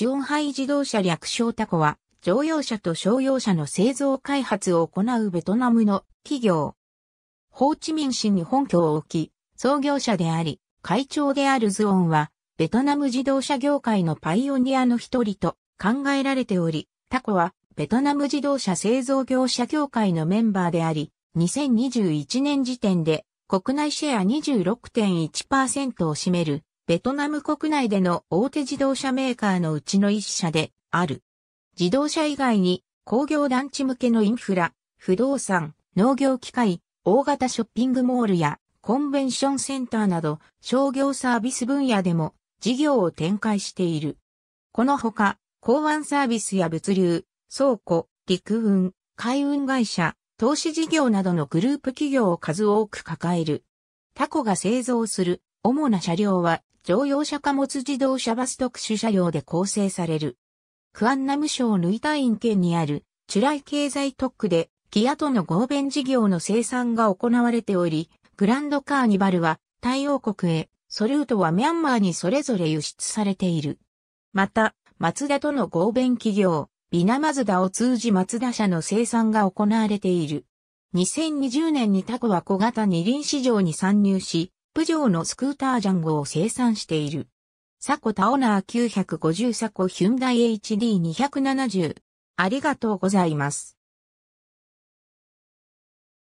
チオンハイ自動車略称タコは、乗用車と商用車の製造開発を行うベトナムの企業。ホーチミン市に本拠を置き、創業者であり、会長であるズオンは、ベトナム自動車業界のパイオニアの一人と考えられており、タコは、ベトナム自動車製造業者協会のメンバーであり、2021年時点で国内シェア26.1%を占めるベトナム国内での大手自動車メーカーのうちの一社である。自動車以外に工業団地向けのインフラ、不動産、農業機械、大型ショッピングモールやコンベンションセンターなど商業サービス分野でも事業を展開している。このほか、港湾サービスや物流、倉庫、陸運、海運会社、投資事業などのグループ企業を数多く抱える。タコが製造する主な車両は乗用車貨物自動車バス特殊車両で構成される。クアンナム省ヌイタイン県にあるチュライ経済特区でキアとの合弁事業の生産が行われており、グランドカーニバルは太陽国へ、ソルートはミャンマーにそれぞれ輸出されている。また、マツダとの合弁企業、ビナマズダを通じマツダ社の生産が行われている。2020年にタコは小型二輪市場に参入し、6畳のスクータージャンゴを生産している。サコタオナー950サコヒュンダイ HD270。ありがとうございます。